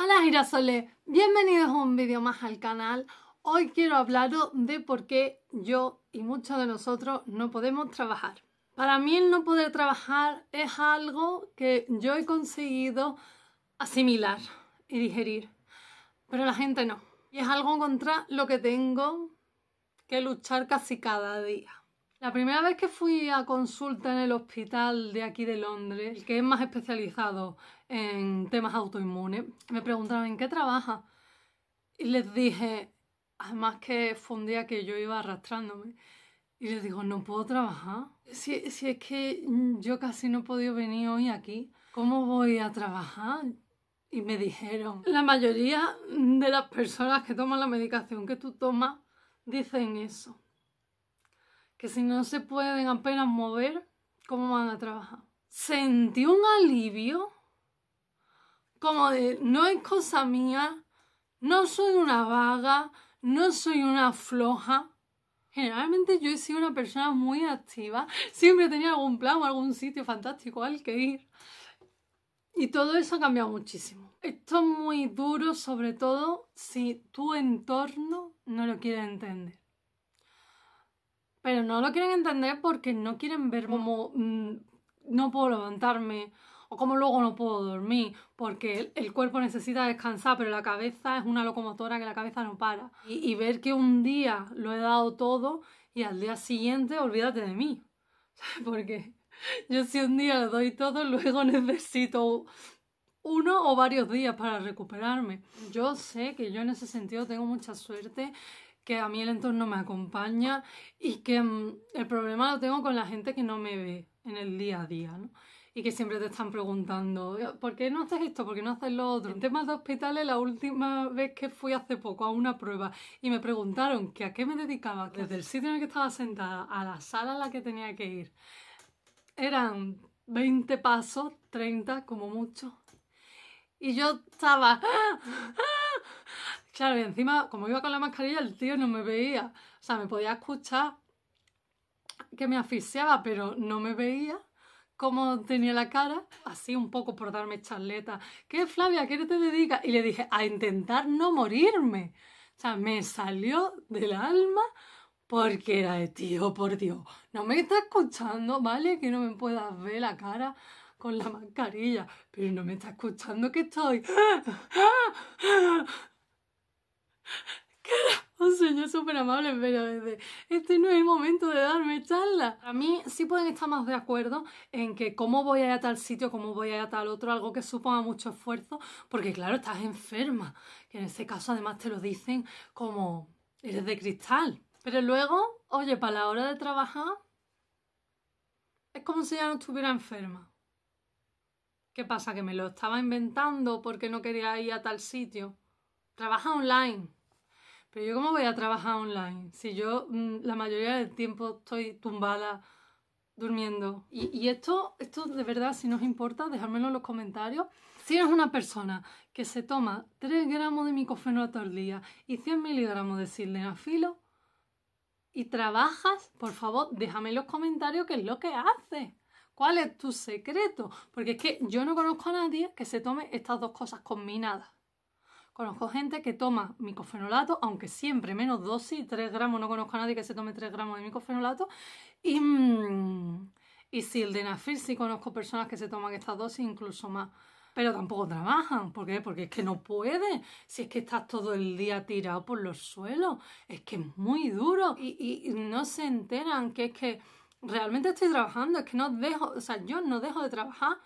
Hola girasoles, bienvenidos a un vídeo más al canal. Hoy quiero hablaros de por qué yo y muchos de nosotros no podemos trabajar. Para mí el no poder trabajar es algo que yo he conseguido asimilar y digerir, pero la gente no. Y es algo contra lo que tengo que luchar casi cada día. La primera vez que fui a consulta en el hospital de aquí de Londres, el que es más especializado en temas autoinmunes. Me preguntaron en qué trabaja y les dije, además que fue un día que yo iba arrastrándome. Y les digo, no puedo trabajar. Si, si es que yo casi no he podido venir hoy aquí, ¿cómo voy a trabajar? Y me dijeron, la mayoría de las personas que toman la medicación que tú tomas dicen eso. Que si no se pueden apenas mover, ¿cómo van a trabajar? Sentí un alivio como de no es cosa mía, no soy una vaga, no soy una floja. Generalmente yo he sido una persona muy activa, siempre tenía algún plan o algún sitio fantástico al que ir. Y todo eso ha cambiado muchísimo. Esto es muy duro, sobre todo si tu entorno no lo quiere entender. Pero no lo quieren entender porque no quieren ver como mm, no puedo levantarme cómo luego no puedo dormir, porque el, cuerpo necesita descansar, pero la cabeza es una locomotora que la cabeza no para. Y, ver que un día lo he dado todo y al día siguiente olvídate de mí. Porque yo si un día lo doy todo, luego necesito uno o varios días para recuperarme. Yo sé que yo en ese sentido tengo mucha suerte, que a mí el entorno me acompaña y que mm, el problema lo tengo con la gente que no me ve en el día a día, ¿no? y que siempre te están preguntando, eh, ¿por qué no haces esto? ¿Por qué no haces lo otro? En temas de hospitales, la última vez que fui hace poco a una prueba y me preguntaron que a qué me dedicaba, que desde el sitio en el que estaba sentada a la sala a la que tenía que ir, eran 20 pasos, 30 como mucho. Y yo estaba... Ah, ah". Claro, y encima, como iba con la mascarilla, el tío no me veía. O sea, me podía escuchar que me asfixiaba, pero no me veía cómo tenía la cara, así un poco por darme charleta. ¿Qué, Flavia, ¿Qué no te dedicas? Y le dije, a intentar no morirme. O sea, me salió del alma porque era de tío, por Dios. No me está escuchando, ¿vale? Que no me puedas ver la cara con la mascarilla, pero no me está escuchando que estoy. ¿Qué un señor súper amable, pero este no es el momento de darme charla. A mí sí pueden estar más de acuerdo en que cómo voy a ir a tal sitio, cómo voy a ir a tal otro, algo que suponga mucho esfuerzo, porque claro, estás enferma, que en este caso además te lo dicen como eres de cristal. Pero luego, oye, para la hora de trabajar, es como si ya no estuviera enferma. ¿Qué pasa? ¿Que me lo estaba inventando porque no quería ir a tal sitio? Trabaja online pero yo cómo voy a trabajar online si yo mm, la mayoría del tiempo estoy tumbada durmiendo. Y, esto, esto de verdad, si nos importa, dejármelo en los comentarios. Si eres una persona que se toma 3 gramos de micofenolato al día y 100 miligramos de sildenafilo y trabajas, por favor, déjame en los comentarios qué es lo que haces. ¿Cuál es tu secreto? Porque es que yo no conozco a nadie que se tome estas dos cosas combinadas. Conozco gente que toma micofenolato, aunque siempre menos dosis, 3 gramos, no conozco a nadie que se tome 3 gramos de micofenolato. Y, mm, y Nafir sí conozco personas que se toman estas dosis, incluso más. Pero tampoco trabajan. ¿Por qué? Porque es que no puede. Si es que estás todo el día tirado por los suelos. Es que es muy duro. Y, y no se enteran que es que realmente estoy trabajando. Es que no dejo, o sea, yo no dejo de trabajar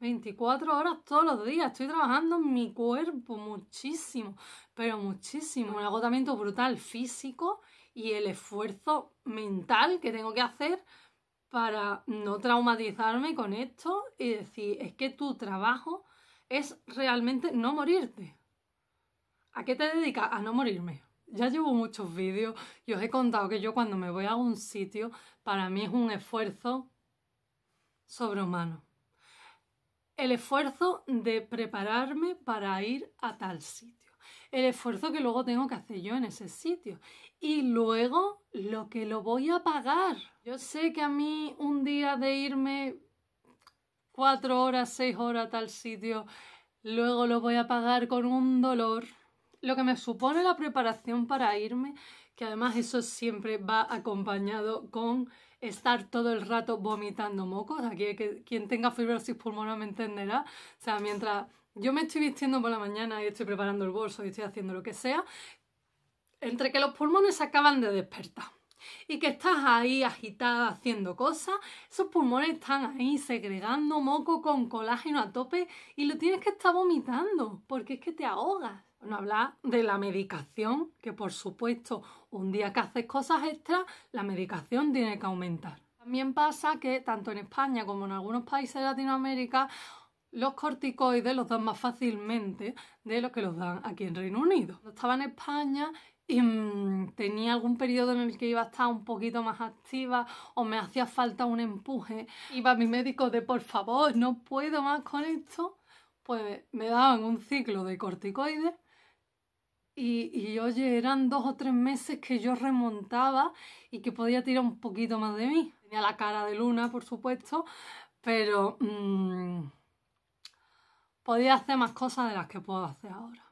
24 horas todos los días. Estoy trabajando en mi cuerpo muchísimo, pero muchísimo. Un agotamiento brutal físico y el esfuerzo mental que tengo que hacer para no traumatizarme con esto y decir, es que tu trabajo es realmente no morirte. ¿A qué te dedicas? A no morirme. Ya llevo muchos vídeos y os he contado que yo cuando me voy a un sitio, para mí es un esfuerzo sobrehumano el esfuerzo de prepararme para ir a tal sitio, el esfuerzo que luego tengo que hacer yo en ese sitio y luego lo que lo voy a pagar. Yo sé que a mí un día de irme cuatro horas, seis horas a tal sitio, luego lo voy a pagar con un dolor. Lo que me supone la preparación para irme, que además eso siempre va acompañado con estar todo el rato vomitando mocos. Aquí que, quien tenga fibrosis pulmonar me entenderá. O sea, mientras yo me estoy vistiendo por la mañana y estoy preparando el bolso y estoy haciendo lo que sea, entre que los pulmones se acaban de despertar y que estás ahí agitada haciendo cosas, esos pulmones están ahí segregando moco con colágeno a tope y lo tienes que estar vomitando porque es que te ahogas. Bueno, hablar de la medicación, que por supuesto, un día que haces cosas extras, la medicación tiene que aumentar. También pasa que tanto en España como en algunos países de Latinoamérica, los corticoides los dan más fácilmente de lo que los dan aquí en Reino Unido. Cuando estaba en España y em, tenía algún periodo en el que iba a estar un poquito más activa o me hacía falta un empuje, iba a mi médico de por favor, no puedo más con esto, pues me daban un ciclo de corticoides y, oye, eran dos o tres meses que yo remontaba y que podía tirar un poquito más de mí. Tenía la cara de luna, por supuesto, pero mm, podía hacer más cosas de las que puedo hacer ahora.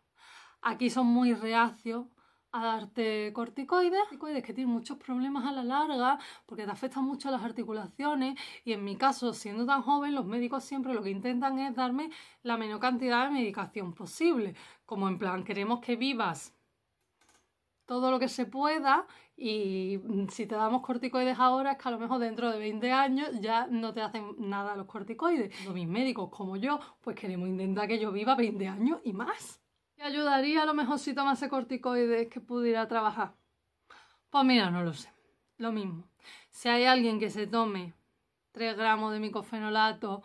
Aquí son muy reacios a darte corticoides, corticoides que tienen muchos problemas a la larga porque te afectan mucho las articulaciones y en mi caso, siendo tan joven, los médicos siempre lo que intentan es darme la menor cantidad de medicación posible, como en plan queremos que vivas todo lo que se pueda y si te damos corticoides ahora es que a lo mejor dentro de 20 años ya no te hacen nada los corticoides. mis médicos como yo pues queremos intentar que yo viva 20 años y más. ¿Te ayudaría a lo mejor si tomase corticoides que pudiera trabajar? Pues mira, no lo sé. Lo mismo. Si hay alguien que se tome 3 gramos de micofenolato,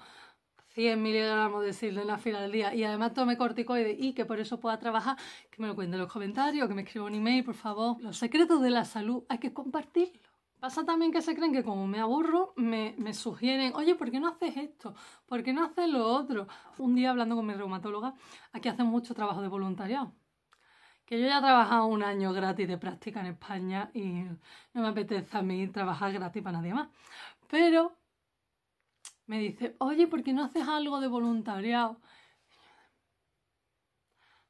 100 miligramos de sildenafil al día y además tome corticoides y que por eso pueda trabajar, que me lo cuente en los comentarios, que me escriba un email, por favor. Los secretos de la salud hay que compartirlos. Pasa también que se creen que como me aburro, me, sugieren, oye, ¿por qué no haces esto? ¿Por qué no haces lo otro? Un día hablando con mi reumatóloga, aquí hacen mucho trabajo de voluntariado. Que yo ya he trabajado un año gratis de práctica en España y no me apetece a mí trabajar gratis para nadie más. Pero me dice, oye, ¿por qué no haces algo de voluntariado?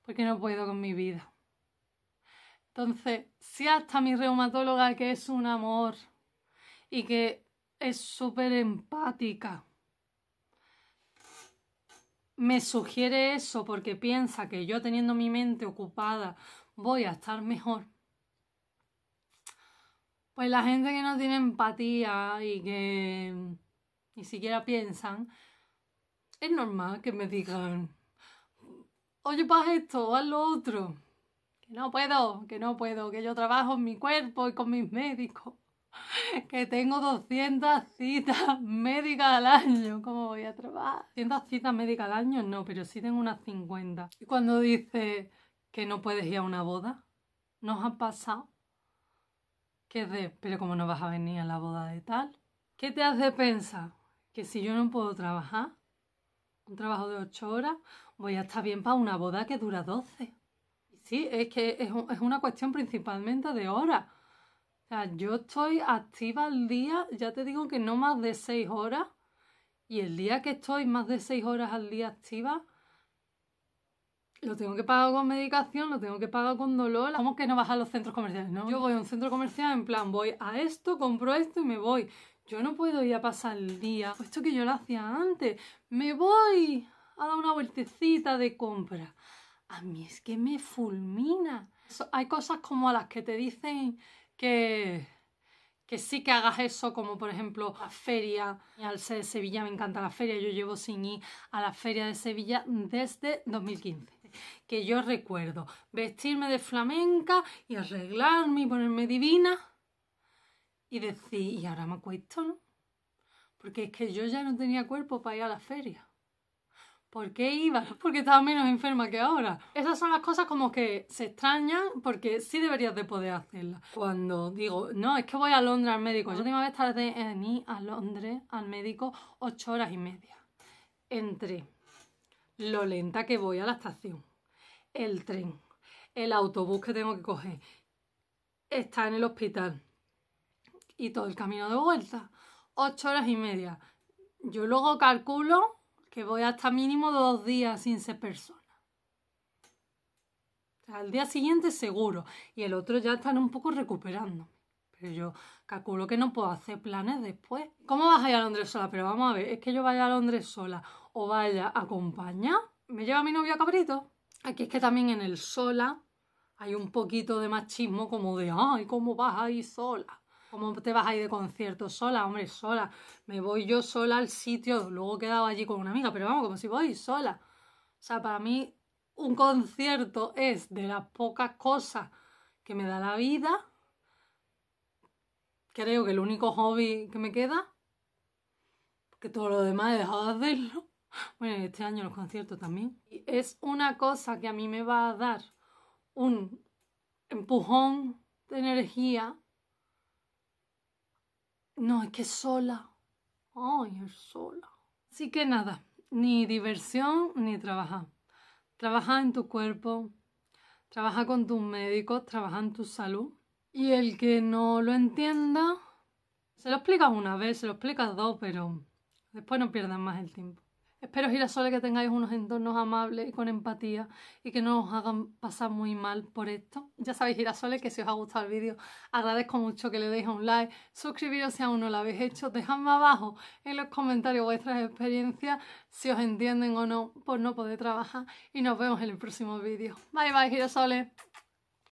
Porque no puedo con mi vida. Entonces, si hasta mi reumatóloga, que es un amor y que es súper empática, me sugiere eso porque piensa que yo teniendo mi mente ocupada voy a estar mejor. Pues la gente que no tiene empatía y que ni siquiera piensan, es normal que me digan, oye, para esto, haz lo otro que no puedo, que no puedo, que yo trabajo en mi cuerpo y con mis médicos, que tengo 200 citas médicas al año, ¿cómo voy a trabajar? 200 citas médicas al año no, pero sí tengo unas 50. Y cuando dice que no puedes ir a una boda, nos ha pasado que de, pero ¿cómo no vas a venir a la boda de tal? ¿Qué te hace pensar? Que si yo no puedo trabajar, un trabajo de 8 horas, voy a estar bien para una boda que dura 12. Sí, es que es, una cuestión principalmente de horas. O sea, yo estoy activa al día, ya te digo que no más de seis horas. Y el día que estoy más de seis horas al día activa, lo tengo que pagar con medicación, lo tengo que pagar con dolor. ¿Cómo que no vas a los centros comerciales? No, yo voy a un centro comercial en plan, voy a esto, compro esto y me voy. Yo no puedo ir a pasar el día, puesto pues que yo lo hacía antes. Me voy a dar una vueltecita de compra a mí es que me fulmina. Hay cosas como las que te dicen que, que sí que hagas eso, como por ejemplo la feria. Al ser de Sevilla me encanta la feria, yo llevo sin ir a la feria de Sevilla desde 2015 que yo recuerdo vestirme de flamenca y arreglarme y ponerme divina y decir, y ahora me acuesto, ¿no? Porque es que yo ya no tenía cuerpo para ir a la feria. ¿Por qué iba? Porque estaba menos enferma que ahora. Esas son las cosas como que se extrañan porque sí deberías de poder hacerlas. Cuando digo, no, es que voy a Londres al médico. Yo última vez tardé en ir a Londres al médico ocho horas y media. Entre lo lenta que voy a la estación, el tren, el autobús que tengo que coger, está en el hospital y todo el camino de vuelta. Ocho horas y media. Yo luego calculo que voy hasta mínimo dos días sin ser persona. Al día siguiente seguro. Y el otro ya están un poco recuperando. Pero yo calculo que no puedo hacer planes después. ¿Cómo vas a ir a Londres sola? Pero vamos a ver, es que yo vaya a Londres sola o vaya acompañada. Me lleva mi novio a cabrito. Aquí es que también en el sola hay un poquito de machismo como de, ay, ¿cómo vas a ir sola? ¿Cómo te vas a ir de concierto sola? Hombre, sola. Me voy yo sola al sitio, luego he quedado allí con una amiga, pero vamos, como si voy sola. O sea, para mí un concierto es de las pocas cosas que me da la vida. Creo que el único hobby que me queda, porque todo lo demás he dejado de hacerlo. Bueno, este año los conciertos también. Y es una cosa que a mí me va a dar un empujón de energía no, es que sola. Ay, es sola. Así que nada, ni diversión ni trabajar. Trabaja en tu cuerpo, trabaja con tus médicos, trabaja en tu salud. Y el que no lo entienda, se lo explicas una vez, se lo explicas dos, pero después no pierdas más el tiempo. Espero, girasoles, que tengáis unos entornos amables y con empatía y que no os hagan pasar muy mal por esto. Ya sabéis, girasoles, que si os ha gustado el vídeo, agradezco mucho que le deis un like, suscribiros si aún no lo habéis hecho, dejadme abajo en los comentarios vuestras experiencias, si os entienden o no por no poder trabajar y nos vemos en el próximo vídeo. Bye bye, girasoles.